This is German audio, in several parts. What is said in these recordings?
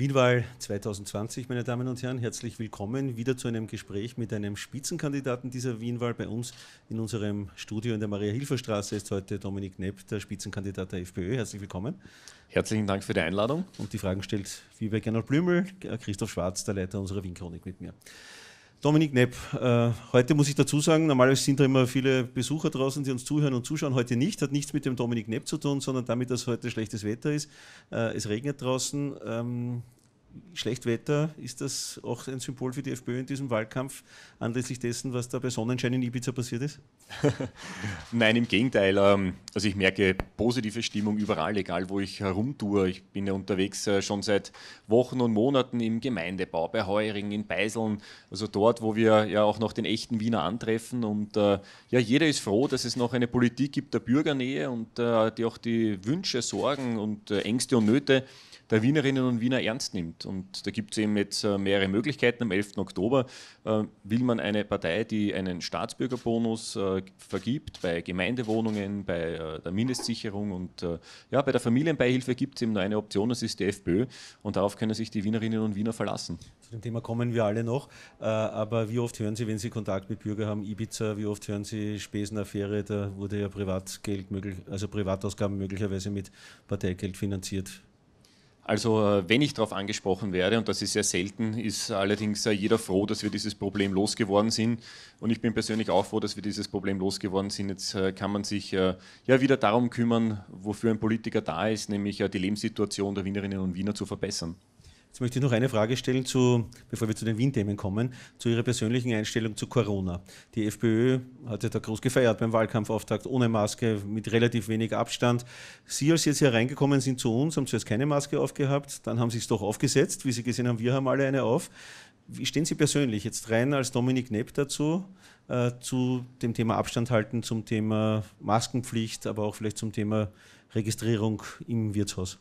Wienwahl 2020, meine Damen und Herren, herzlich willkommen wieder zu einem Gespräch mit einem Spitzenkandidaten dieser Wienwahl. Bei uns in unserem Studio in der Maria-Hilfer-Straße ist heute Dominik Nepp, der Spitzenkandidat der FPÖ. Herzlich willkommen. Herzlichen Dank für die Einladung. Und die Fragen stellt wie bei Gernot Blümel, Christoph Schwarz, der Leiter unserer Wien-Chronik mit mir. Dominik Nepp, äh, heute muss ich dazu sagen, normalerweise sind da immer viele Besucher draußen, die uns zuhören und zuschauen. Heute nicht, hat nichts mit dem Dominik Nepp zu tun, sondern damit, dass heute schlechtes Wetter ist. Äh, es regnet draußen. Ähm, Schlechtwetter ist das auch ein Symbol für die FPÖ in diesem Wahlkampf anlässlich dessen, was da bei Sonnenschein in Ibiza passiert ist? Nein, im Gegenteil. Ähm, also ich merke positive Stimmung überall, egal wo ich herumtue. Ich bin ja unterwegs äh, schon seit Wochen und Monaten im Gemeindebau, bei Heuring, in Beiseln, also dort, wo wir ja auch noch den echten Wiener antreffen. Und äh, ja, jeder ist froh, dass es noch eine Politik gibt der Bürgernähe und äh, die auch die Wünsche, Sorgen und Ängste und Nöte der Wienerinnen und Wiener ernst nimmt. Und da gibt es eben jetzt äh, mehrere Möglichkeiten. Am 11. Oktober äh, will man eine Partei, die einen Staatsbürgerbonus äh, vergibt bei Gemeindewohnungen, bei der Mindestsicherung und ja, bei der Familienbeihilfe gibt es eben nur eine Option, das ist die FPÖ. Und darauf können sich die Wienerinnen und Wiener verlassen. Zu dem Thema kommen wir alle noch. Aber wie oft hören Sie, wenn Sie Kontakt mit Bürgern haben, Ibiza, wie oft hören Sie Spesenaffäre? Da wurde ja Privatgeld, möglich, also Privatausgaben möglicherweise mit Parteigeld finanziert. Also äh, wenn ich darauf angesprochen werde, und das ist sehr selten, ist allerdings äh, jeder froh, dass wir dieses Problem losgeworden sind. Und ich bin persönlich auch froh, dass wir dieses Problem losgeworden sind. Jetzt äh, kann man sich ja wieder darum kümmern, wofür ein Politiker da ist, nämlich die Lebenssituation der Wienerinnen und Wiener zu verbessern. Jetzt möchte ich noch eine Frage stellen, zu, bevor wir zu den Wien-Themen kommen, zu Ihrer persönlichen Einstellung zu Corona. Die FPÖ hat ja da groß gefeiert beim Wahlkampfauftakt, ohne Maske, mit relativ wenig Abstand. Sie, als Sie jetzt hier reingekommen sind zu uns, haben zuerst keine Maske aufgehabt, dann haben Sie es doch aufgesetzt. Wie Sie gesehen haben, wir haben alle eine auf. Wie stehen Sie persönlich jetzt rein als Dominik Nepp dazu, äh, zu dem Thema Abstand halten, zum Thema Maskenpflicht, aber auch vielleicht zum Thema Registrierung im Wirtshaus?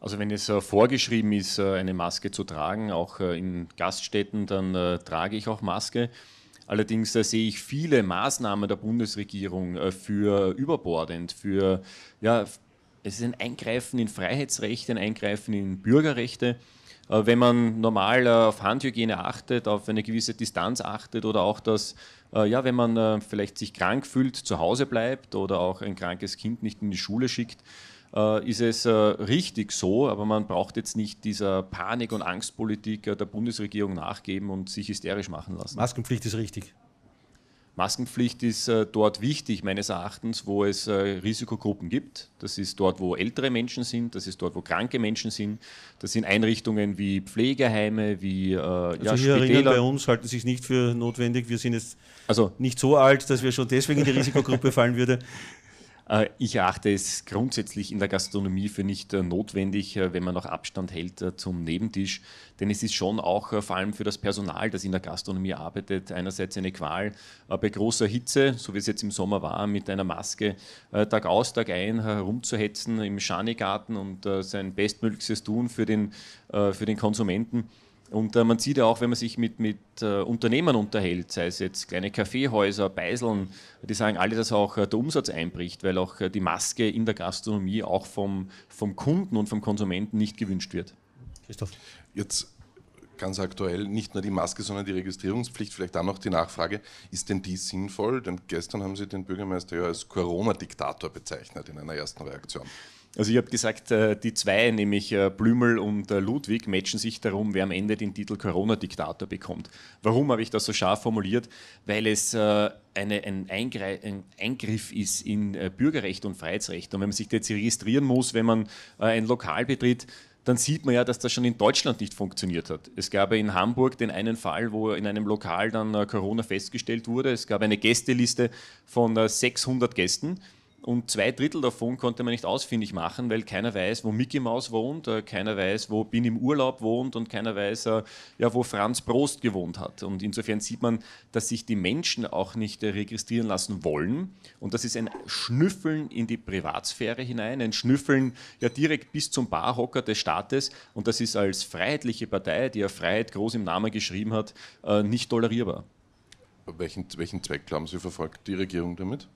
Also wenn es äh, vorgeschrieben ist, äh, eine Maske zu tragen, auch äh, in Gaststätten, dann trage ich auch Maske. Allerdings sehe ich viele Maßnahmen der Bundesregierung für überbordend, für ja, es ist ein Eingreifen in Freiheitsrechte, ein Eingreifen in Bürgerrechte. Wenn man normal auf Handhygiene achtet, auf eine gewisse Distanz achtet oder auch das, ja, wenn man vielleicht sich krank fühlt, zu Hause bleibt oder auch ein krankes Kind nicht in die Schule schickt, äh, ist es äh, richtig so, aber man braucht jetzt nicht dieser Panik- und Angstpolitik äh, der Bundesregierung nachgeben und sich hysterisch machen lassen. Maskenpflicht ist richtig. Maskenpflicht ist dort wichtig, meines Erachtens, wo es Risikogruppen gibt. Das ist dort, wo ältere Menschen sind, das ist dort, wo kranke Menschen sind. Das sind Einrichtungen wie Pflegeheime, wie äh, also ja, hier Spitäler. bei uns halten sich nicht für notwendig. Wir sind jetzt also, nicht so alt, dass wir schon deswegen in die Risikogruppe fallen würden. Äh, ich erachte es grundsätzlich in der Gastronomie für nicht äh, notwendig, äh, wenn man noch Abstand hält zum Nebentisch. Denn es ist schon auch vor allem für das Personal, das in der Gastronomie arbeitet, einerseits eine Qual bei großer Hitze, so wie es jetzt im Sommer war, mit einer Maske Tag aus, Tag ein herumzuhetzen im Schanigarten und sein bestmöglichstes Tun für den, für den Konsumenten. Und äh, man sieht ja auch, wenn man sich mit, mit äh, Unternehmern unterhält, sei es jetzt kleine Kaffeehäuser, Beiseln, die sagen alle, dass auch äh, der Umsatz einbricht, weil auch äh, die Maske in der Gastronomie auch vom, vom Kunden und vom Konsumenten nicht gewünscht wird. Christoph. Jetzt ganz aktuell, nicht nur die Maske, sondern die Registrierungspflicht, vielleicht dann noch die Nachfrage, ist denn die sinnvoll? Denn gestern haben Sie den Bürgermeister ja als Corona-Diktator bezeichnet in einer ersten Reaktion. Also ich habe gesagt, äh, die zwei, nämlich äh, Blümel und äh, Ludwig, matchen sich darum, wer am Ende den Titel Corona-Diktator bekommt. Warum habe ich das so scharf formuliert? Weil es eine, ein, Eingriff ist in Bürgerrecht und Freiheitsrecht. Und wenn man sich jetzt registrieren muss, wenn man ein Lokal betritt, dann sieht man ja, dass das schon in Deutschland nicht funktioniert hat. Es gab in Hamburg den einen Fall, wo in einem Lokal dann Corona festgestellt wurde. Es gab eine Gästeliste von 600 Gästen. Und zwei Drittel davon konnte man nicht ausfindig machen, weil keiner weiß, wo Mickey Mouse wohnt, äh, keiner weiß, wo Bin im Urlaub wohnt und keiner weiß, äh, ja, wo Franz Prost gewohnt hat. Und insofern sieht man, dass sich die Menschen auch nicht äh, registrieren lassen wollen. Und das ist ein Schnüffeln in die Privatsphäre hinein, ein Schnüffeln ja direkt bis zum Barhocker des Staates. Und das ist als freiheitliche Partei, die ja Freiheit groß im Namen geschrieben hat, nicht tolerierbar. Welchen, welchen Zweck glauben Sie verfolgt, die Regierung damit?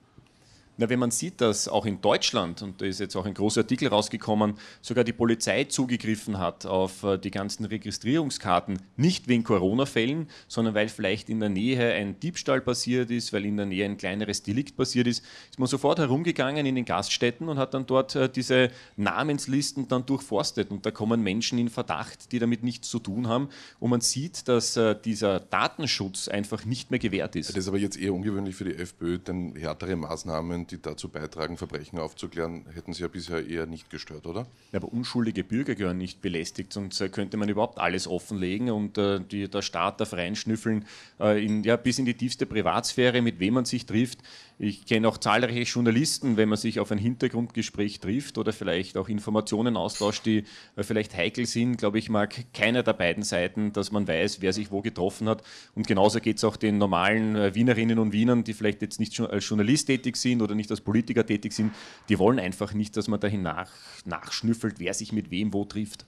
Na, wenn man sieht, dass auch in Deutschland, und da ist jetzt auch ein großer Artikel rausgekommen, sogar die Polizei zugegriffen hat auf äh, die ganzen Registrierungskarten, nicht wegen Corona-Fällen, sondern weil vielleicht in der Nähe ein Diebstahl passiert ist, weil in der Nähe ein kleineres Delikt passiert ist, ist man sofort herumgegangen in den Gaststätten und hat dann dort äh, diese Namenslisten dann durchforstet. Und da kommen Menschen in Verdacht, die damit nichts zu tun haben. Und man sieht, dass äh, dieser Datenschutz einfach nicht mehr gewährt ist. Das ist aber jetzt eher ungewöhnlich für die FPÖ, denn härtere Maßnahmen Maßnahmen, die dazu beitragen, Verbrechen aufzuklären, hätten Sie ja bisher eher nicht gestört, oder? Ja, aber unschuldige Bürger gehören nicht belästigt, sonst äh, könnte man überhaupt alles offenlegen und äh, die, der Staat darf reinschnüffeln äh, in, ja, bis in die tiefste Privatsphäre, mit wem man sich trifft. Ich kenne auch zahlreiche Journalisten, wenn man sich auf ein Hintergrundgespräch trifft oder vielleicht auch Informationen austauscht, die äh, vielleicht heikel sind, glaube ich, mag keiner der beiden Seiten, dass man weiß, wer sich wo getroffen hat. Und genauso geht es auch den normalen äh, Wienerinnen und Wienern, die vielleicht jetzt nicht als Journalist tätig sind oder nicht als Politiker tätig sind. Die wollen einfach nicht, dass man dahin nach, nachschnüffelt, wer sich mit wem wo trifft.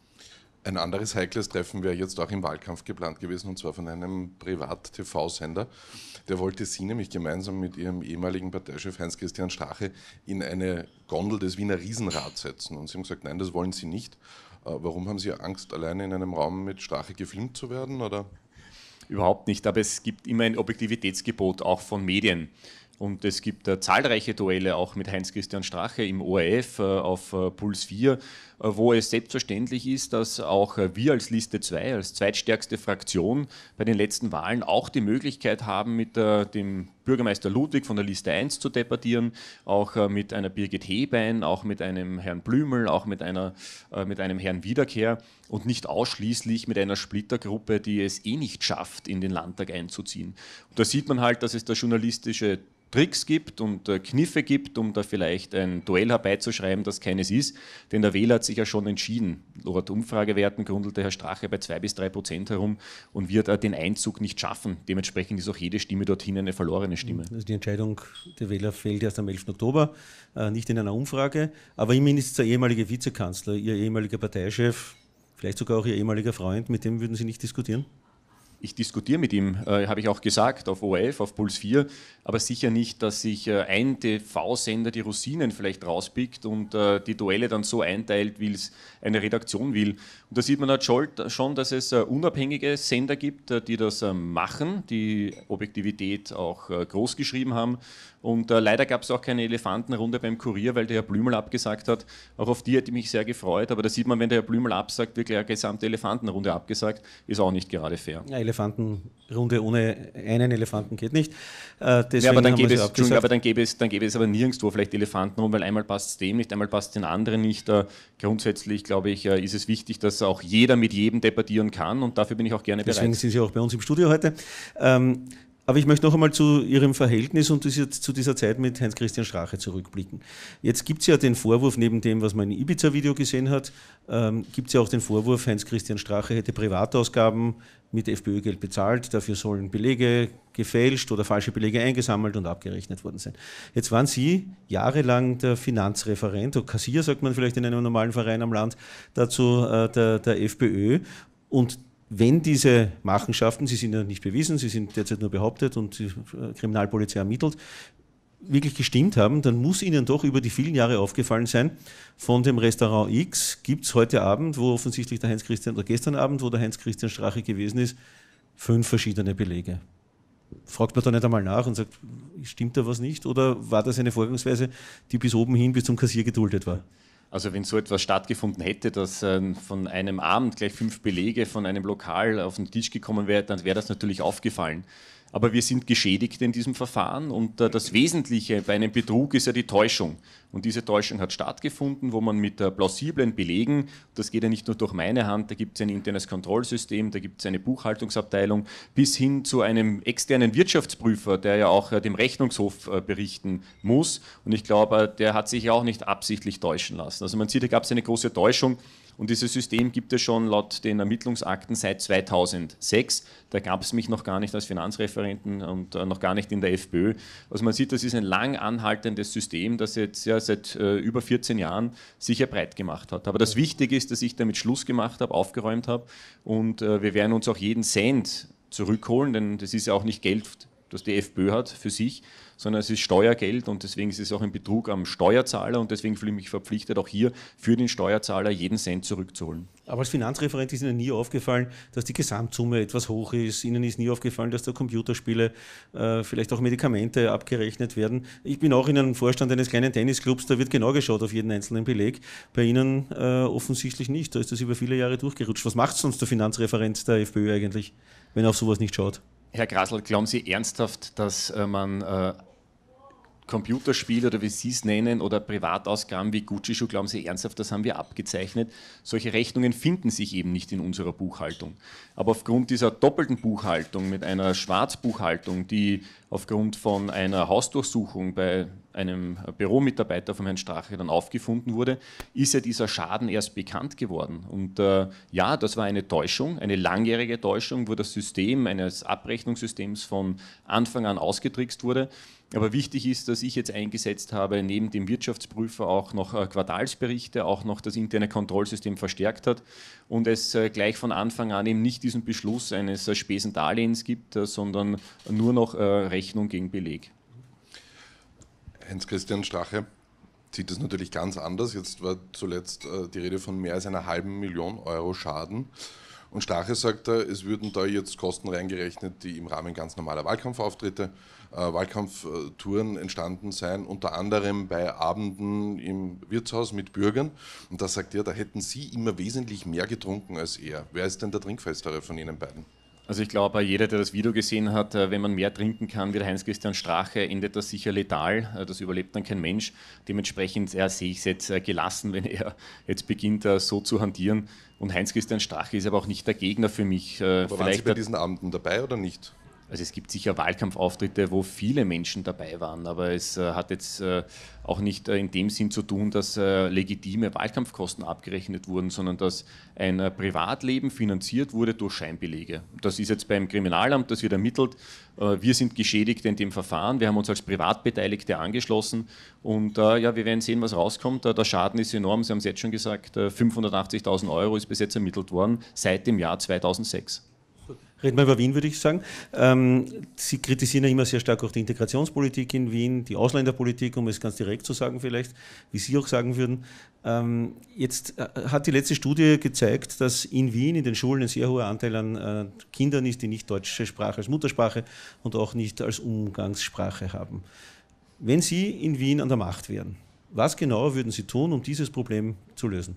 Ein anderes heikles Treffen wäre jetzt auch im Wahlkampf geplant gewesen, und zwar von einem Privat-TV-Sender. Der wollte Sie nämlich gemeinsam mit Ihrem ehemaligen Parteichef Heinz-Christian Strache in eine Gondel des Wiener Riesenrads setzen. Und Sie haben gesagt, nein, das wollen Sie nicht. Äh, warum haben Sie Angst, alleine in einem Raum mit Strache gefilmt zu werden? Oder? Überhaupt nicht, aber es gibt immer ein Objektivitätsgebot, auch von Medien. Und es gibt äh, zahlreiche Duelle auch mit Heinz-Christian Strache im ORF äh, auf äh, Puls 4 äh, wo es selbstverständlich ist, dass auch äh, wir als Liste 2, als zweitstärkste Fraktion bei den letzten Wahlen auch die Möglichkeit haben, mit äh, dem Bürgermeister Ludwig von der Liste 1 zu debattieren, auch mit einer Birgit Hebein, auch mit einem Herrn Blümel, auch mit, einer, mit einem Herrn Wiederkehr und nicht ausschließlich mit einer Splittergruppe, die es eh nicht schafft, in den Landtag einzuziehen. Und da sieht man halt, dass es da journalistische Tricks gibt und Kniffe gibt, um da vielleicht ein Duell herbeizuschreiben, das keines ist, denn der Wähler hat sich sich ja schon entschieden. Laut Umfragewerten grundelte Herr Strache bei zwei bis drei Prozent herum und wird äh, den Einzug nicht schaffen. Dementsprechend ist auch jede Stimme dorthin eine verlorene Stimme. Also die Entscheidung der Wähler fällt erst am 11. Oktober, äh, nicht in einer Umfrage. Aber immerhin ist es der ehemalige Vizekanzler, Ihr ehemaliger Parteichef, vielleicht sogar auch Ihr ehemaliger Freund, mit dem würden Sie nicht diskutieren? ich diskutiere mit ihm, äh, habe ich auch gesagt, auf ORF, auf Puls 4, aber sicher nicht, dass sich äh, ein TV-Sender die Rosinen vielleicht rauspickt und äh, die Duelle dann so einteilt, wie es eine Redaktion will. Und da sieht man halt schon, dass es äh, unabhängige Sender gibt, äh, die das äh, machen, die Objektivität auch groß geschrieben haben. Und leider gab es auch keine Elefantenrunde beim Kurier, weil der Herr Blümel abgesagt hat. Auch auf die hätte ich mich sehr gefreut, aber da sieht man, wenn der Herr Blümel absagt, wirklich eine gesamte Elefantenrunde abgesagt, ist auch nicht gerade fair. Ja, Elefantenrunde ohne einen Elefanten geht nicht. Äh, ja, aber dann gäbe, es, aber dann gäbe es, dann gäbe es aber nirgendwo vielleicht Elefanten rum, weil einmal passt es dem nicht, einmal passt es den anderen nicht. Äh, grundsätzlich, glaube ich, äh, ist es wichtig, dass auch jeder mit jedem debattieren kann und dafür bin ich auch gerne Deswegen bereit. Deswegen sind Sie auch bei uns im Studio heute. Ähm, aber ich möchte noch einmal zu Ihrem Verhältnis und zu dieser Zeit mit Heinz-Christian Strache zurückblicken. Jetzt gibt es ja den Vorwurf, neben dem, was man im Ibiza-Video gesehen hat, ähm, gibt es ja auch den Vorwurf, Heinz-Christian Strache hätte Privatausgaben mit FPÖ-Geld bezahlt, dafür sollen Belege gefälscht oder falsche Belege eingesammelt und abgerechnet worden sein. Jetzt waren Sie jahrelang der Finanzreferent, oder Kassier sagt man vielleicht in einem normalen Verein am Land, dazu äh, der, der FPÖ und wenn diese Machenschaften, sie sind ja nicht bewiesen, sie sind derzeit nur behauptet und die äh, Kriminalpolizei ermittelt, wirklich gestimmt haben, dann muss Ihnen doch über die vielen Jahre aufgefallen sein, von dem Restaurant X gibt es heute Abend, wo offensichtlich der Heinz-Christian, oder gestern Abend, wo der Heinz-Christian Strache gewesen ist, fünf verschiedene Belege. Fragt man da nicht einmal nach und sagt, stimmt da was nicht? Oder war das eine Vorgangsweise, die bis oben hin, bis zum Kassier geduldet war? Also wenn so etwas stattgefunden hätte, dass äh, von einem Abend gleich fünf Belege von einem Lokal auf den Tisch gekommen wären, dann wäre das natürlich aufgefallen aber wir sind geschädigt in diesem Verfahren und äh, das Wesentliche bei einem Betrug ist ja die Täuschung. Und diese Täuschung hat stattgefunden, wo man mit äh, plausiblen Belegen, das geht ja nicht nur durch meine Hand, da gibt es ein internes Kontrollsystem, da gibt es eine Buchhaltungsabteilung, bis hin zu einem externen Wirtschaftsprüfer, der ja auch äh, dem Rechnungshof berichten muss. Und ich glaube, der hat sich ja auch nicht absichtlich täuschen lassen. Also man sieht, da gab es eine große Täuschung. Und dieses System gibt es schon laut den Ermittlungsakten seit 2006. Da gab es mich noch gar nicht als Finanzreferenten und äh, noch gar nicht in der FPÖ. Also man sieht, das ist ein lang anhaltendes System, das jetzt ja seit äh, über 14 Jahren sicher breit gemacht hat. Aber das Wichtige ist, dass ich damit Schluss gemacht habe, aufgeräumt habe. Und äh, wir werden uns auch jeden Cent zurückholen, denn das ist ja auch nicht Geld, das die FPÖ hat für sich, sondern es ist Steuergeld und deswegen ist es auch ein Betrug am Steuerzahler und deswegen fühle ich mich verpflichtet, auch hier für den Steuerzahler jeden Cent zurückzuholen. Aber als Finanzreferent ist Ihnen nie aufgefallen, dass die Gesamtsumme etwas hoch ist. Ihnen ist nie aufgefallen, dass da Computerspiele, äh, vielleicht auch Medikamente abgerechnet werden. Ich bin auch in einem Vorstand eines kleinen Tennisclubs, da wird genau geschaut auf jeden einzelnen Beleg. Bei Ihnen äh, offensichtlich nicht. Da ist das über viele Jahre durchgerutscht. Was macht sonst der Finanzreferent der FPÖ eigentlich, wenn er auf sowas nicht schaut? Herr Grasl, glauben Sie ernsthaft, dass äh, man äh, Computerspiel oder wie Sie es nennen oder Privatausgaben wie Gucci Schuh, glauben Sie ernsthaft, das haben wir abgezeichnet. Solche Rechnungen finden sich eben nicht in unserer Buchhaltung. Aber aufgrund dieser doppelten Buchhaltung mit einer Schwarzbuchhaltung, die aufgrund von einer Hausdurchsuchung bei einem Büromitarbeiter von Herrn Strache dann aufgefunden wurde, ist ja dieser Schaden erst bekannt geworden. Und äh, ja, das war eine Täuschung, eine langjährige Täuschung, wo das System eines Abrechnungssystems von Anfang an ausgetrickst wurde. Aber wichtig ist, dass ich jetzt eingesetzt habe, neben dem Wirtschaftsprüfer auch noch äh, Quartalsberichte, auch noch das interne Kontrollsystem verstärkt hat und es äh, gleich von Anfang an eben nicht diesen Beschluss eines äh, Spesendarlehens gibt, sondern nur noch Rechnung gegen Beleg. Heinz-Christian Strache sieht das natürlich ganz anders. Jetzt war zuletzt die Rede von mehr als einer halben Million Euro Schaden. Und Strache sagt, es würden da jetzt Kosten reingerechnet, die im Rahmen ganz normaler Wahlkampfauftritte äh, Wahlkampftouren entstanden sein, unter anderem bei Abenden im Wirtshaus mit Bürgern. Und da sagt er, da hätten Sie immer wesentlich mehr getrunken als er. Wer ist denn der Trinkfestere von Ihnen beiden? Also ich glaube, jeder, der das Video gesehen hat, äh, wenn man mehr trinken kann wie der Heinz-Christian Strache, endet das sicher letal. Äh, das überlebt dann kein Mensch. Dementsprechend ja, sehe ich es jetzt gelassen, wenn er jetzt beginnt, so zu hantieren. Und Heinz-Christian Strache ist aber auch nicht der Gegner für mich. Aber Vielleicht waren Sie bei diesen Abenden dabei oder nicht? Also es gibt sicher Wahlkampfauftritte, wo viele Menschen dabei waren, aber es äh, hat jetzt äh, auch nicht äh, in dem Sinn zu tun, dass legitime Wahlkampfkosten abgerechnet wurden, sondern dass ein Privatleben finanziert wurde durch Scheinbelege. Das ist jetzt beim Kriminalamt, das wird ermittelt. wir sind geschädigt in dem Verfahren, wir haben uns als Privatbeteiligte angeschlossen und ja, wir werden sehen, was rauskommt. der Schaden ist enorm, Sie haben es jetzt schon gesagt, 580.000 Euro ist bis jetzt ermittelt worden, seit dem Jahr 2006. Reden wir über Wien, würde ich sagen. Ähm, Sie kritisieren ja immer sehr stark auch die Integrationspolitik in Wien, die Ausländerpolitik, um es ganz direkt zu sagen vielleicht, wie Sie auch sagen würden. Ähm, jetzt äh, hat die letzte Studie gezeigt, dass in Wien in den Schulen ein sehr hoher Anteil an äh, Kindern ist, die nicht deutsche Sprache als Muttersprache und auch nicht als Umgangssprache haben. Wenn Sie in Wien an der Macht wären, was genau würden Sie tun, um dieses Problem zu lösen?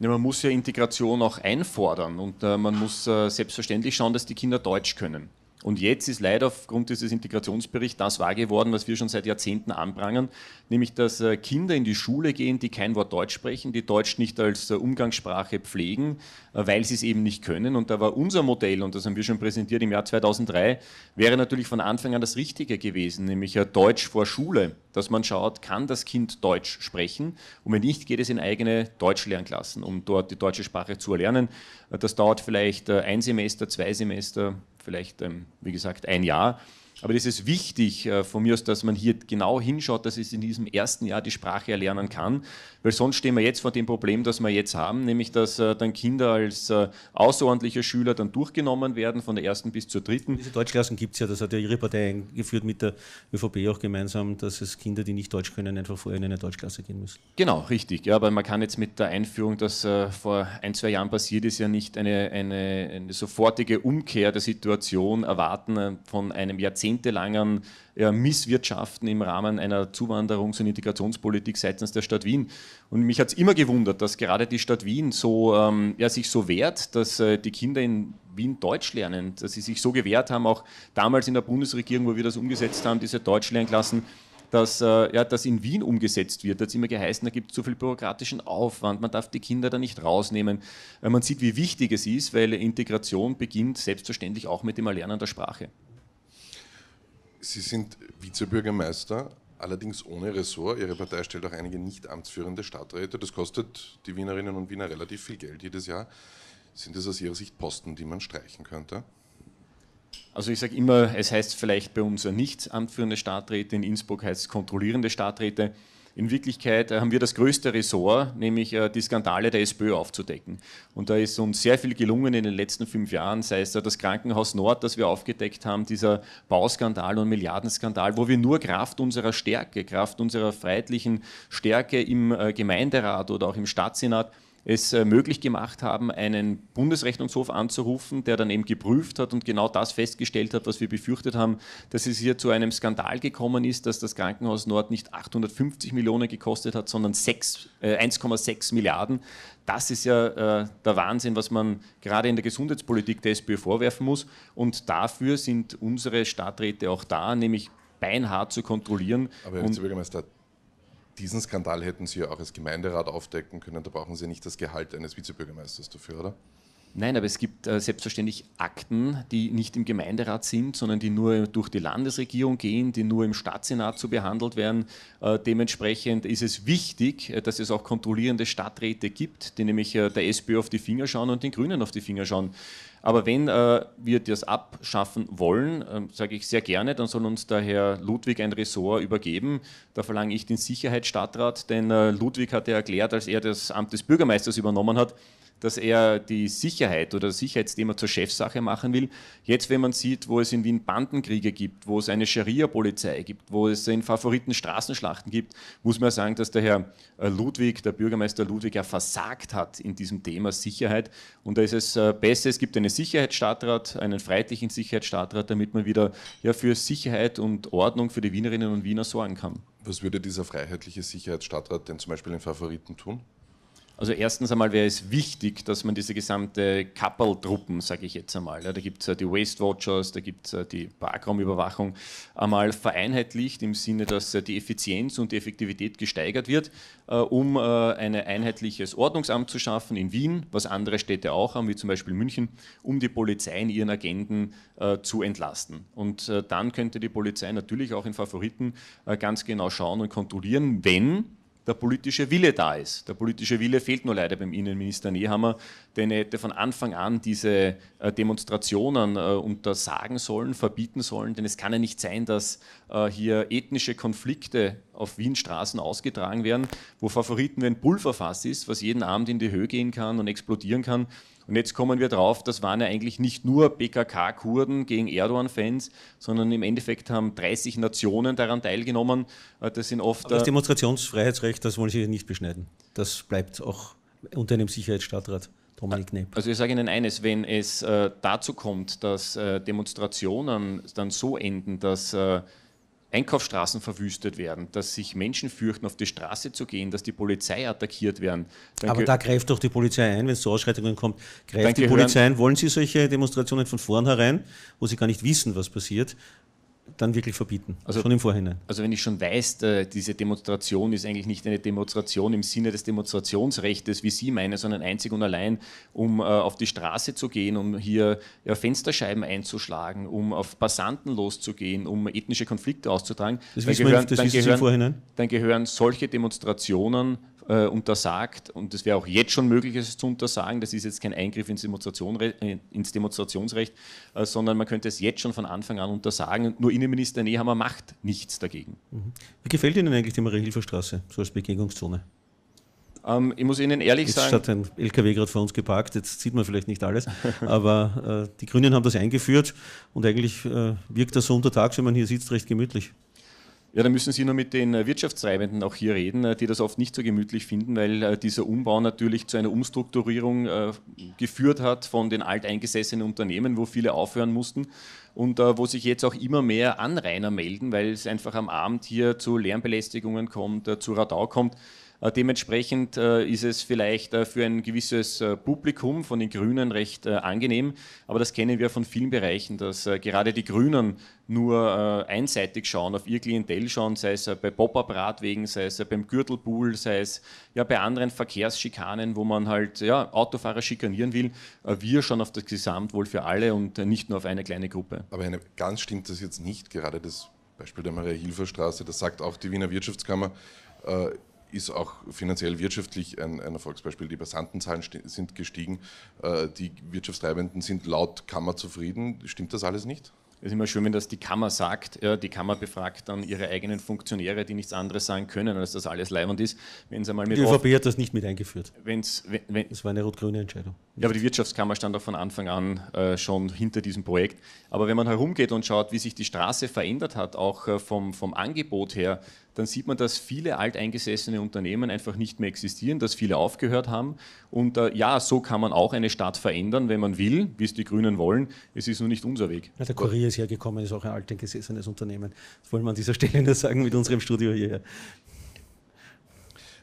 Ja, man muss ja Integration auch einfordern und äh, man muss äh, selbstverständlich schauen, dass die Kinder Deutsch können. Und jetzt ist leider aufgrund dieses Integrationsberichts das wahr geworden, was wir schon seit Jahrzehnten anprangern, nämlich dass äh, Kinder in die Schule gehen, die kein Wort Deutsch sprechen, die Deutsch nicht als äh, Umgangssprache pflegen, äh, weil sie es eben nicht können. Und da war unser Modell, und das haben wir schon präsentiert im Jahr 2003, wäre natürlich von Anfang an das Richtige gewesen, nämlich Deutsch vor Schule, dass man schaut, kann das Kind Deutsch sprechen? Und wenn nicht, geht es in eigene Deutschlernklassen, um dort die deutsche Sprache zu erlernen. Das dauert vielleicht ein Semester, zwei Semester, vielleicht, ähm, wie gesagt, ein Jahr. Aber das ist wichtig äh, von mir aus, dass man hier genau hinschaut, dass es in diesem ersten Jahr die Sprache erlernen kann, weil sonst stehen wir jetzt vor dem Problem, das wir jetzt haben, nämlich dass äh, dann Kinder als äh, außerordentliche Schüler dann durchgenommen werden von der ersten bis zur dritten. Diese Deutschklassen gibt es ja, das hat ja Ihre Partei eingeführt mit der ÖVP auch gemeinsam, dass es Kinder, die nicht Deutsch können, einfach vorher in eine Deutschklasse gehen müssen. Genau, richtig. Ja, aber man kann jetzt mit der Einführung, das vor ein, zwei Jahren passiert ist, ja nicht eine, eine, eine sofortige Umkehr der Situation erwarten von einem Jahrzehnt jahrzehntelangen ja, Misswirtschaften im Rahmen einer Zuwanderungs- und Integrationspolitik seitens der Stadt Wien. Und mich hat es immer gewundert, dass gerade die Stadt Wien so, ähm, ja, sich so wehrt, dass äh, die Kinder in Wien Deutsch lernen, dass sie sich so gewehrt haben, auch damals in der Bundesregierung, wo wir das umgesetzt haben, diese Deutschlernklassen, dass äh, ja, das in Wien umgesetzt wird. Da hat es immer geheißen, da gibt es zu viel bürokratischen Aufwand, man darf die Kinder da nicht rausnehmen. Äh, man sieht, wie wichtig es ist, weil Integration beginnt selbstverständlich auch mit dem Erlernen der Sprache. Sie sind Vizebürgermeister, allerdings ohne Ressort. Ihre Partei stellt auch einige nicht amtsführende Stadträte. Das kostet die Wienerinnen und Wiener relativ viel Geld jedes Jahr. Sind das aus Ihrer Sicht Posten, die man streichen könnte? Also ich sage immer, es heißt vielleicht bei uns nicht amtführende Stadträte, in Innsbruck heißt es kontrollierende Stadträte in Wirklichkeit äh, haben wir das größte Ressort, nämlich äh, die Skandale der SPÖ aufzudecken. Und da ist uns sehr viel gelungen in den letzten fünf Jahren, sei es das Krankenhaus Nord, das wir aufgedeckt haben, dieser Bauskandal und Milliardenskandal, wo wir nur Kraft unserer Stärke, Kraft unserer freiheitlichen Stärke im äh, Gemeinderat oder auch im Staatssenat es äh, möglich gemacht haben, einen Bundesrechnungshof anzurufen, der dann eben geprüft hat und genau das festgestellt hat, was wir befürchtet haben, dass es hier zu einem Skandal gekommen ist, dass das Krankenhaus Nord nicht 850 Millionen gekostet hat, sondern 1,6 äh, Milliarden. Das ist ja äh, der Wahnsinn, was man gerade in der Gesundheitspolitik der SPÖ vorwerfen muss. Und dafür sind unsere Stadträte auch da, nämlich beinhart zu kontrollieren. Aber Herr Bürgermeister, diesen Skandal hätten Sie ja auch als Gemeinderat aufdecken können. Da brauchen Sie nicht das Gehalt eines Vizebürgermeisters dafür, oder? Nein, aber es gibt äh, selbstverständlich Akten, die nicht im Gemeinderat sind, sondern die nur durch die Landesregierung gehen, die nur im Stadtsenat zu so behandelt werden. Äh, dementsprechend ist es wichtig, äh, dass es auch kontrollierende Stadträte gibt, die nämlich äh, der SPÖ auf die Finger schauen und den Grünen auf die Finger schauen. Aber wenn äh, wir das abschaffen wollen, äh, sage ich sehr gerne, dann soll uns der Herr Ludwig ein Ressort übergeben. Da verlange ich den Sicherheitsstadtrat, denn äh, Ludwig ja erklärt, als er das Amt des Bürgermeisters übernommen hat, dass er die Sicherheit oder das Sicherheitsthema zur Chefsache machen will. Jetzt, wenn man sieht, wo es in Wien Bandenkriege gibt, wo es eine Scharia-Polizei gibt, wo es in Favoriten Straßenschlachten gibt, muss man sagen, dass der Herr äh, Ludwig, der Bürgermeister Ludwig, ja versagt hat in diesem Thema Sicherheit. Und da ist es äh, besser, es gibt einen Sicherheitsstadtrat, einen freiheitlichen Sicherheitsstadtrat, damit man wieder ja, für Sicherheit und Ordnung für die Wienerinnen und Wiener sorgen kann. Was würde dieser freiheitliche Sicherheitsstadtrat denn zum Beispiel in Favoriten tun? Also erstens einmal wäre es wichtig, dass man diese gesamte Kappeltruppen, sage ich jetzt einmal, ja, da gibt es die Waste Watchers, da gibt es die Parkraumüberwachung, einmal vereinheitlicht im Sinne, dass die Effizienz und die Effektivität gesteigert wird, äh, um äh, ein einheitliches Ordnungsamt zu schaffen in Wien, was andere Städte auch haben, wie zum Beispiel München, um die Polizei in ihren Agenden äh, zu entlasten. Und dann könnte die Polizei natürlich auch in Favoriten ganz genau schauen und kontrollieren, wenn der politische Wille da ist. Der politische Wille fehlt nur leider beim Innenminister Nehammer, denn er hätte von Anfang an diese äh, Demonstrationen äh, untersagen sollen, verbieten sollen, denn es kann ja nicht sein, dass äh, hier ethnische Konflikte auf Wienstraßen ausgetragen werden, wo Favoriten wie ein Pulverfass ist, was jeden Abend in die Höhe gehen kann und explodieren kann. Und jetzt kommen wir drauf, das waren ja eigentlich nicht nur PKK-Kurden gegen Erdogan-Fans, sondern im Endeffekt haben 30 Nationen daran teilgenommen. Äh, das sind oft. Aber das äh, Demonstrationsfreiheitsrecht, das wollen Sie nicht beschneiden. Das bleibt auch unter einem Sicherheitsstadtrat. Dominik Also ich sage Ihnen eines, wenn es äh, dazu kommt, dass äh, Demonstrationen dann so enden, dass äh, Einkaufsstraßen verwüstet werden, dass sich Menschen fürchten, auf die Straße zu gehen, dass die Polizei attackiert werden. Aber da greift doch die Polizei ein, wenn es zu Ausschreitungen kommt. Greift die Polizei ein? Wollen Sie solche Demonstrationen von vornherein, wo Sie gar nicht wissen, was passiert, dann wirklich verbieten, also, schon im Vorhinein. Also wenn ich schon weiß, äh, diese Demonstration ist eigentlich nicht eine Demonstration im Sinne des Demonstrationsrechts, wie Sie meinen, sondern einzig und allein, um äh, auf die Straße zu gehen, um hier Fensterscheiben einzuschlagen, um auf Passanten loszugehen, um ethnische Konflikte auszutragen. Das dann gehören, das dann gehören, im Dann gehören solche Demonstrationen äh, untersagt und es wäre auch jetzt schon möglich, es zu untersagen. Das ist jetzt kein Eingriff ins, Demonstration, äh, ins Demonstrationsrecht, äh, sondern man könnte es jetzt schon von Anfang an untersagen. Nur Innenminister Nehammer macht nichts dagegen. Mhm. Wie gefällt Ihnen eigentlich die Marie-Hilfer-Straße so als Begegnungszone? Ähm, ich muss Ihnen ehrlich jetzt sagen. Jetzt hat ein LKW gerade vor uns geparkt, jetzt sieht man vielleicht nicht alles, aber äh, die Grünen haben das eingeführt und eigentlich äh, wirkt das so untertags, wenn man hier sitzt, recht gemütlich. Ja, da müssen Sie nur mit den äh, Wirtschaftstreibenden auch hier reden, äh, die das oft nicht so gemütlich finden, weil äh, dieser Umbau natürlich zu einer Umstrukturierung geführt hat von den alteingesessenen Unternehmen, wo viele aufhören mussten und wo sich jetzt auch immer mehr Anrainer melden, weil es einfach am Abend hier zu Lärmbelästigungen kommt, zu Radau kommt. Äh, dementsprechend äh, ist es vielleicht äh, für ein gewisses Publikum von den Grünen recht angenehm, aber das kennen wir von vielen Bereichen, dass gerade die Grünen nur einseitig schauen, auf ihr Klientel schauen, sei es bei Pop-up-Radwegen, sei es beim Gürtelpool, sei es ja, bei anderen Verkehrsschikanen, wo man halt ja, Autofahrer schikanieren will. Wir schauen auf das Gesamtwohl für alle und nicht nur auf eine kleine Gruppe. Aber eine, ganz stimmt das jetzt nicht, gerade das Beispiel der Maria-Hilfer-Straße, das sagt auch die Wiener Wirtschaftskammer. Äh, ist auch finanziell wirtschaftlich ein, ein Erfolgsbeispiel. Die Passantenzahlen sind gestiegen, äh, die Wirtschaftstreibenden sind laut Kammer zufrieden. Stimmt das alles nicht? Es ist immer schön, wenn das die Kammer sagt. Ja, die Kammer befragt dann ihre eigenen Funktionäre, die nichts anderes sagen können, als dass alles leibend ist. Wenn's einmal mit die ÖVP hat das nicht mit eingeführt. Es wenn, war eine rot-grüne Entscheidung. Ja, aber die Wirtschaftskammer stand auch von Anfang an äh, schon hinter diesem Projekt. Aber wenn man herumgeht und schaut, wie sich die Straße verändert hat, auch äh, vom, vom Angebot her, dann sieht man, dass viele alteingesessene Unternehmen einfach nicht mehr existieren, dass viele aufgehört haben. Und äh, ja, so kann man auch eine Stadt verändern, wenn man will, wie es die Grünen wollen. Es ist nur nicht unser Weg. Ja, der Kurier ist hergekommen, ist auch ein alteingesessenes Unternehmen. Das wollen wir an dieser Stelle nur sagen mit unserem Studio hierher.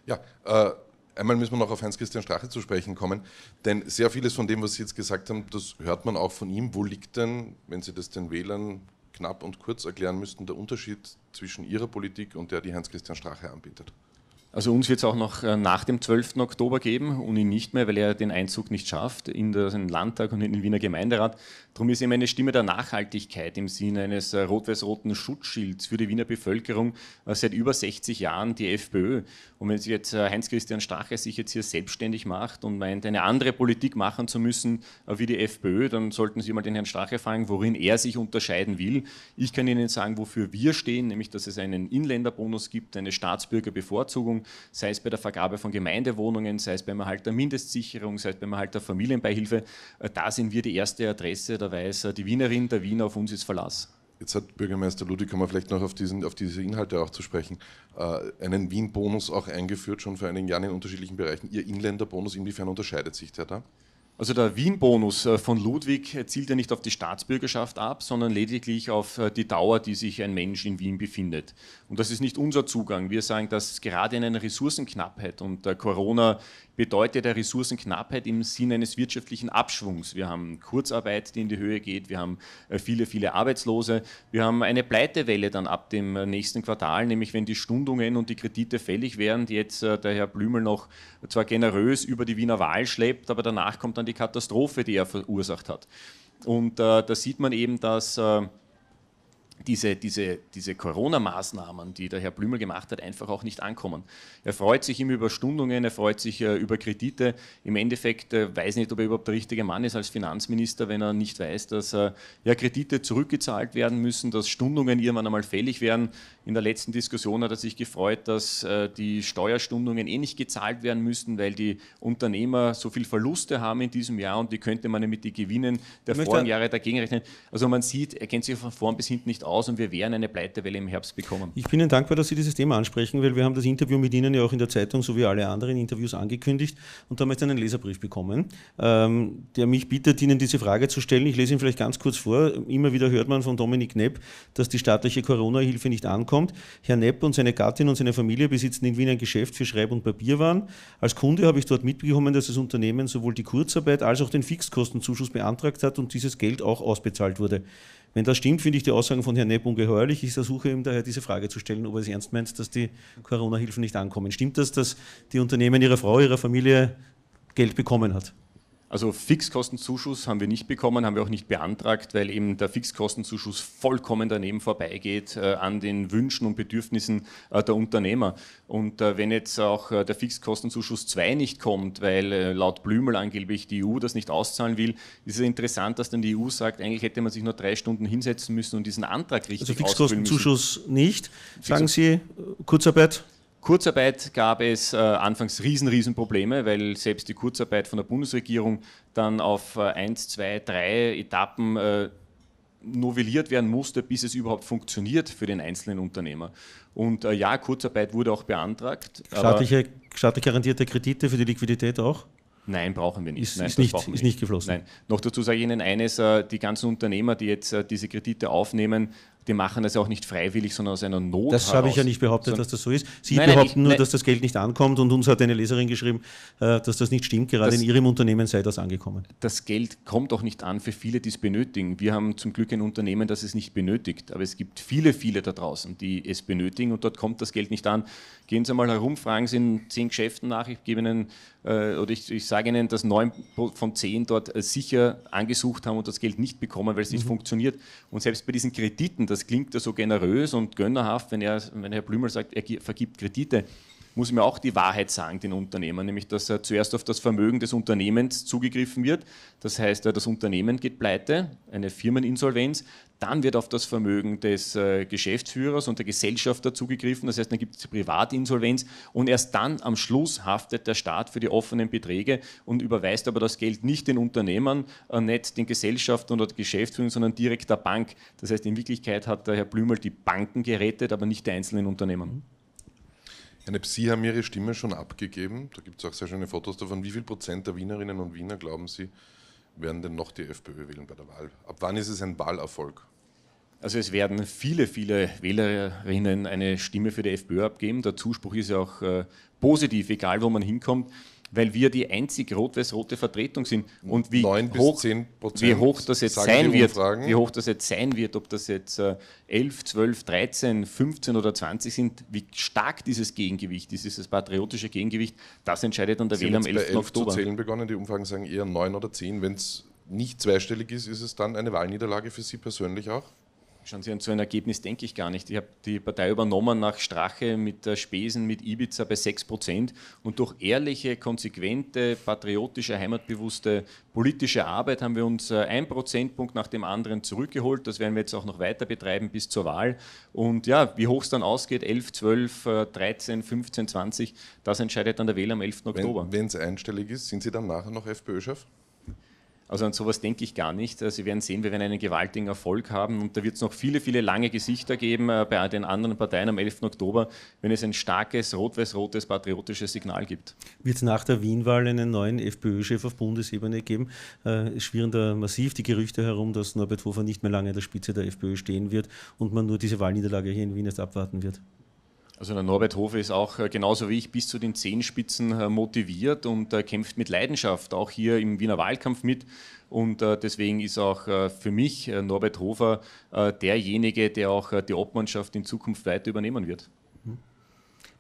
Ja, äh, einmal müssen wir noch auf Heinz-Christian Strache zu sprechen kommen, denn sehr vieles von dem, was Sie jetzt gesagt haben, das hört man auch von ihm. Wo liegt denn, wenn Sie das den Wählern knapp und kurz erklären müssten, der Unterschied zwischen Ihrer Politik und der, die Heinz-Christian Strache anbietet. Also uns wird es auch noch äh, nach dem 12. Oktober geben und ihn nicht mehr, weil er den Einzug nicht schafft in den Landtag und in den Wiener Gemeinderat. Darum ist eben eine Stimme der Nachhaltigkeit im Sinne eines äh, rot-weiß-roten Schutzschilds für die Wiener Bevölkerung äh, seit über 60 Jahren die FPÖ. Und wenn sich jetzt Heinz-Christian Strache sich jetzt hier selbstständig macht und meint, eine andere Politik machen zu müssen wie die FPÖ, dann sollten Sie mal den Herrn Strache fragen, worin er sich unterscheiden will. Ich kann Ihnen sagen, wofür wir stehen, nämlich dass es einen Inländerbonus gibt, eine Staatsbürgerbevorzugung sei es bei der Vergabe von Gemeindewohnungen, sei es beim Erhalt der Mindestsicherung, sei es beim Erhalt der Familienbeihilfe. Äh, da sind wir die erste Adresse, da weiß äh, die Wienerin, der Wiener auf uns ist Verlass. Jetzt hat Bürgermeister Ludwig, kann man vielleicht noch auf, diesen, auf diese Inhalte auch zu sprechen, äh, einen Wien-Bonus auch eingeführt, schon vor einigen Jahren in unterschiedlichen Bereichen. Ihr Inländerbonus, inwiefern unterscheidet sich der da? Also der Wien-Bonus äh, von Ludwig zielt ja nicht auf die Staatsbürgerschaft ab, sondern lediglich auf äh, die Dauer, die sich ein Mensch in Wien befindet. Und das ist nicht unser Zugang. Wir sagen, dass gerade in einer Ressourcenknappheit und äh, Corona bedeutet der Ressourcenknappheit im Sinne eines wirtschaftlichen Abschwungs. Wir haben Kurzarbeit, die in die Höhe geht, wir haben viele, viele Arbeitslose, wir haben eine Pleitewelle dann ab dem nächsten Quartal, nämlich wenn die Stundungen und die Kredite fällig wären, die jetzt der Herr Blümel noch zwar generös über die Wiener Wahl schleppt, aber danach kommt dann die die Katastrophe, die er verursacht hat. Und äh, da sieht man eben, dass äh, diese, diese, diese Corona-Maßnahmen, die der Herr Blümel gemacht hat, einfach auch nicht ankommen. Er freut sich immer über Stundungen, er freut sich äh, über Kredite. Im Endeffekt äh, weiß nicht, ob er überhaupt der richtige Mann ist als Finanzminister, wenn er nicht weiß, dass äh, ja, Kredite zurückgezahlt werden müssen, dass Stundungen irgendwann einmal fällig werden. In der letzten Diskussion hat er sich gefreut, dass äh, die Steuerstundungen eh nicht gezahlt werden müssen, weil die Unternehmer so viel Verluste haben in diesem Jahr und die könnte man ja mit den Gewinnen der vorigen Jahre dagegen rechnen. Also man sieht, er kennt sich von vorn bis hinten nicht aus aus und wir wären eine Pleitewelle im Herbst bekommen. Ich bin Ihnen dankbar, dass Sie dieses Thema ansprechen, weil wir haben das Interview mit Ihnen ja auch in der Zeitung sowie alle anderen Interviews angekündigt und da haben jetzt einen Leserbrief bekommen, ähm, der mich bittet, Ihnen diese Frage zu stellen. Ich lese ihn vielleicht ganz kurz vor. Immer wieder hört man von Dominik Nepp, dass die staatliche Corona-Hilfe nicht ankommt. Herr Nepp und seine Gattin und seine Familie besitzen in Wien ein Geschäft für Schreib- und Papierwaren. Als Kunde habe ich dort mitbekommen, dass das Unternehmen sowohl die Kurzarbeit als auch den Fixkostenzuschuss beantragt hat und dieses Geld auch ausbezahlt wurde. Wenn das stimmt, finde ich die Aussagen von Herrn Nepp ungeheuerlich. Ich versuche ihm daher diese Frage zu stellen, ob er es ernst meint, dass die Corona-Hilfen nicht ankommen. Stimmt das, dass die Unternehmen ihrer Frau, ihrer Familie Geld bekommen hat? Also Fixkostenzuschuss haben wir nicht bekommen, haben wir auch nicht beantragt, weil eben der Fixkostenzuschuss vollkommen daneben vorbeigeht äh, an den Wünschen und Bedürfnissen äh, der Unternehmer. Und äh, wenn jetzt auch äh, der Fixkostenzuschuss 2 nicht kommt, weil äh, laut Blümel angeblich die EU das nicht auszahlen will, ist es interessant, dass dann die EU sagt, eigentlich hätte man sich nur drei Stunden hinsetzen müssen und diesen Antrag richtig Also Fixkostenzuschuss nicht, sagen Fix Sie, äh, Kurzarbeit? Kurzarbeit gab es äh, anfangs riesen, riesen Probleme, weil selbst die Kurzarbeit von der Bundesregierung dann auf äh, 1, 2, 3 Etappen äh, novelliert werden musste, bis es überhaupt funktioniert für den einzelnen Unternehmer. Und äh, ja, Kurzarbeit wurde auch beantragt. Staatliche, staatlich garantierte Kredite für die Liquidität auch? Nein, brauchen wir nicht. Ist, Nein, ist, nicht, ist nicht. nicht, geflossen. Nein. Noch dazu sage ich Ihnen eines, äh, die ganzen Unternehmer, die jetzt äh, diese Kredite aufnehmen, die machen das ja auch nicht freiwillig, sondern aus einer Not. Das habe ich ja nicht behauptet, dass das so ist. Sie nein, behaupten nein, nur, nein. dass das Geld nicht ankommt und uns hat eine Leserin geschrieben, äh, dass das nicht stimmt. Gerade das, in Ihrem Unternehmen sei das angekommen. Das Geld kommt auch nicht an für viele, die es benötigen. Wir haben zum Glück ein Unternehmen, das es nicht benötigt. Aber es gibt viele, viele da draußen, die es benötigen und dort kommt das Geld nicht an. Gehen Sie mal herum, fragen Sie in zehn Geschäften nach. Ich gebe Ihnen, äh, oder ich, ich, sage Ihnen, dass neun von zehn dort äh, sicher angesucht haben und das Geld nicht bekommen, weil es nicht mhm. funktioniert. Und selbst bei diesen Krediten, das klingt ja so generös und gönnerhaft, wenn, er, wenn Herr Blümel sagt, er vergibt Kredite muss man auch die Wahrheit sagen, den Unternehmern, nämlich dass äh, zuerst auf das Vermögen des Unternehmens zugegriffen wird. Das heißt, äh, das Unternehmen geht pleite, eine Firmeninsolvenz. Dann wird auf das Vermögen des äh, Geschäftsführers und der Gesellschafter zugegriffen. Das heißt, dann gibt es Privatinsolvenz. Und erst dann am Schluss haftet der Staat für die offenen Beträge und überweist aber das Geld nicht den Unternehmern, nicht den Gesellschaftern oder Geschäftsführern, sondern direkt der Bank. Das heißt, in Wirklichkeit hat der Herr Blümel die Banken gerettet, aber nicht die einzelnen Unternehmen. Mhm. Janeb, Sie haben Ihre Stimme schon abgegeben. Da gibt es auch sehr schöne Fotos davon. Wie viel Prozent der Wienerinnen und Wiener, glauben Sie, werden denn noch die FPÖ wählen bei der Wahl? Ab wann ist es ein Wahlerfolg? Also es werden viele, viele Wählerinnen eine Stimme für die FPÖ abgeben. Der Zuspruch ist ja auch äh, positiv, egal wo man hinkommt weil wir die einzig rot-weiß-rote Vertretung sind. Und wie hoch, wie hoch das jetzt sein wird, wie hoch das jetzt sein wird, ob das jetzt äh, 11, 12, 13, 15 oder 20 sind, wie stark dieses Gegengewicht ist, dieses patriotische Gegengewicht, das entscheidet dann der Wähler am 11. Oktober. Zu zählen begonnen, die Umfragen sagen eher 9 oder 10, wenn es nicht zweistellig ist, ist es dann eine Wahlniederlage für Sie persönlich auch? Schauen Sie, an so ein Ergebnis denke ich gar nicht. Ich habe die Partei übernommen nach Strache mit äh, Spesen, mit Ibiza bei 6% und durch ehrliche, konsequente, patriotische, heimatbewusste politische Arbeit haben wir uns äh, ein Prozentpunkt nach dem anderen zurückgeholt. Das werden wir jetzt auch noch weiter betreiben bis zur Wahl. Und ja, wie hoch es dann ausgeht, 11, 12, 13, 15, 20, das entscheidet dann der Wähler am 11. Oktober. Wenn es einstellig ist, sind Sie dann nachher noch FPÖ-Chef? Also an sowas denke ich gar nicht. Sie werden sehen, wir werden einen gewaltigen Erfolg haben und da wird es noch viele, viele lange Gesichter geben äh, bei den anderen Parteien am 11. Oktober, wenn es ein starkes rot-weiß-rotes patriotisches Signal gibt. Wird es nach der Wienwahl einen neuen FPÖ-Chef auf Bundesebene geben? Äh, es schwirren da massiv die Gerüchte herum, dass Norbert Hofer nicht mehr lange an der Spitze der FPÖ stehen wird und man nur diese Wahlniederlage hier in Wien jetzt abwarten wird. Also der Norbert Hofer ist auch äh, genauso wie ich bis zu den Zehenspitzen äh, motiviert und äh, kämpft mit Leidenschaft, auch hier im Wiener Wahlkampf mit. Und deswegen ist auch für mich Norbert Hofer derjenige, der auch die Obmannschaft in Zukunft weiter übernehmen wird.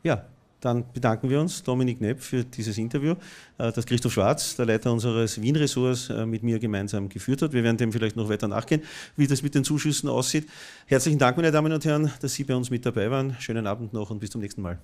Ja, dann bedanken wir uns, Dominik Nepp, für dieses Interview, äh, das Christoph Schwarz, der Leiter unseres Wien-Ressorts, äh, mit mir gemeinsam geführt hat. Wir werden dem vielleicht noch weiter nachgehen, wie das mit den Zuschüssen aussieht. Herzlichen Dank, meine Damen und Herren, dass Sie bei uns mit dabei waren. Schönen Abend noch und bis zum nächsten Mal.